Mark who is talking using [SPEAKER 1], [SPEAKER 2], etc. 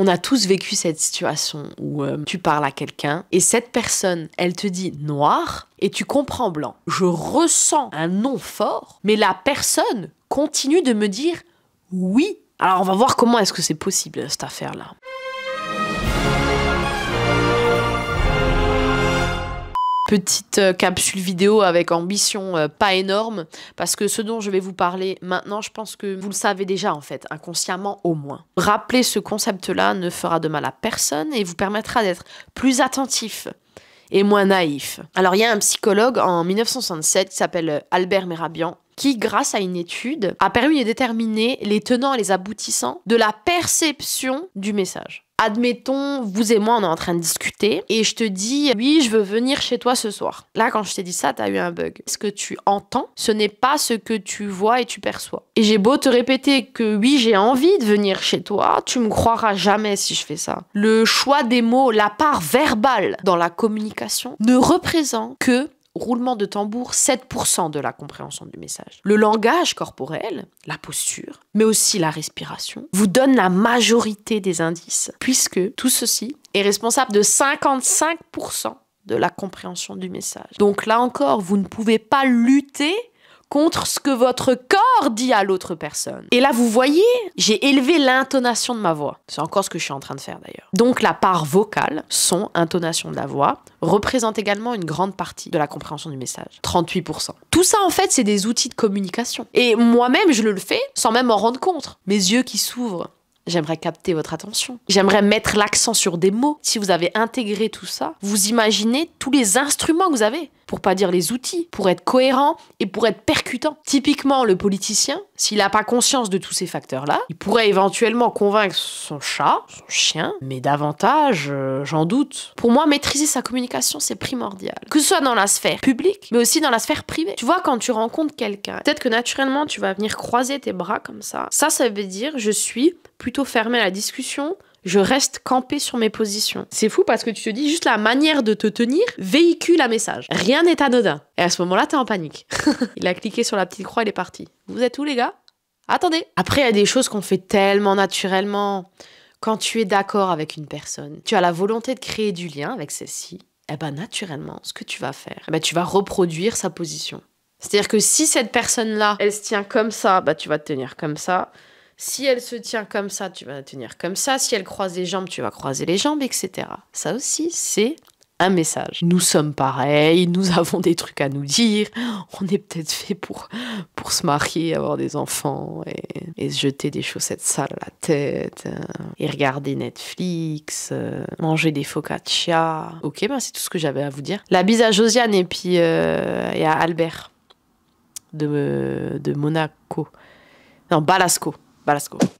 [SPEAKER 1] On a tous vécu cette situation où euh, tu parles à quelqu'un et cette personne, elle te dit noir et tu comprends blanc. Je ressens un non fort, mais la personne continue de me dire oui. Alors on va voir comment est-ce que c'est possible cette affaire-là. petite euh, capsule vidéo avec ambition euh, pas énorme, parce que ce dont je vais vous parler maintenant, je pense que vous le savez déjà en fait, inconsciemment au moins. Rappeler ce concept-là ne fera de mal à personne et vous permettra d'être plus attentif et moins naïf. Alors il y a un psychologue en 1967 qui s'appelle euh, Albert Merabian qui, grâce à une étude, a permis de déterminer les tenants et les aboutissants de la perception du message admettons, vous et moi, on est en train de discuter et je te dis, oui, je veux venir chez toi ce soir. Là, quand je t'ai dit ça, t'as eu un bug. Ce que tu entends, ce n'est pas ce que tu vois et tu perçois. Et j'ai beau te répéter que oui, j'ai envie de venir chez toi, tu me croiras jamais si je fais ça. Le choix des mots, la part verbale dans la communication ne représente que roulement de tambour, 7% de la compréhension du message. Le langage corporel, la posture, mais aussi la respiration, vous donne la majorité des indices, puisque tout ceci est responsable de 55% de la compréhension du message. Donc là encore, vous ne pouvez pas lutter contre ce que votre corps dit à l'autre personne. Et là, vous voyez, j'ai élevé l'intonation de ma voix. C'est encore ce que je suis en train de faire d'ailleurs. Donc la part vocale, son, intonation de la voix, représente également une grande partie de la compréhension du message. 38%. Tout ça, en fait, c'est des outils de communication. Et moi-même, je le fais sans même en rendre compte. Mes yeux qui s'ouvrent, j'aimerais capter votre attention. J'aimerais mettre l'accent sur des mots. Si vous avez intégré tout ça, vous imaginez tous les instruments que vous avez pour pas dire les outils, pour être cohérent et pour être percutant. Typiquement, le politicien, s'il n'a pas conscience de tous ces facteurs-là, il pourrait éventuellement convaincre son chat, son chien, mais davantage, euh, j'en doute. Pour moi, maîtriser sa communication, c'est primordial. Que ce soit dans la sphère publique, mais aussi dans la sphère privée. Tu vois, quand tu rencontres quelqu'un, peut-être que naturellement, tu vas venir croiser tes bras comme ça. Ça, ça veut dire je suis plutôt fermé à la discussion, je reste campé sur mes positions. C'est fou parce que tu te dis juste la manière de te tenir véhicule un message. Rien n'est anodin. Et à ce moment-là, t'es en panique. il a cliqué sur la petite croix, il est parti. Vous êtes où les gars Attendez. Après, il y a des choses qu'on fait tellement naturellement. Quand tu es d'accord avec une personne, tu as la volonté de créer du lien avec celle-ci, eh ben naturellement, ce que tu vas faire, eh ben, tu vas reproduire sa position. C'est-à-dire que si cette personne-là, elle se tient comme ça, bah tu vas te tenir comme ça. Si elle se tient comme ça, tu vas la tenir comme ça. Si elle croise les jambes, tu vas croiser les jambes, etc. Ça aussi, c'est un message. Nous sommes pareils, nous avons des trucs à nous dire, on est peut-être fait pour, pour se marier, avoir des enfants et, se jeter des chaussettes sales à la tête, euh, et regarder Netflix, euh, manger des focaccia. Ok, ben c'est tout ce que j'avais à vous dire. La bise à Josiane et puis euh, à Albert de, de Monaco. Non, Balasco. Brasco.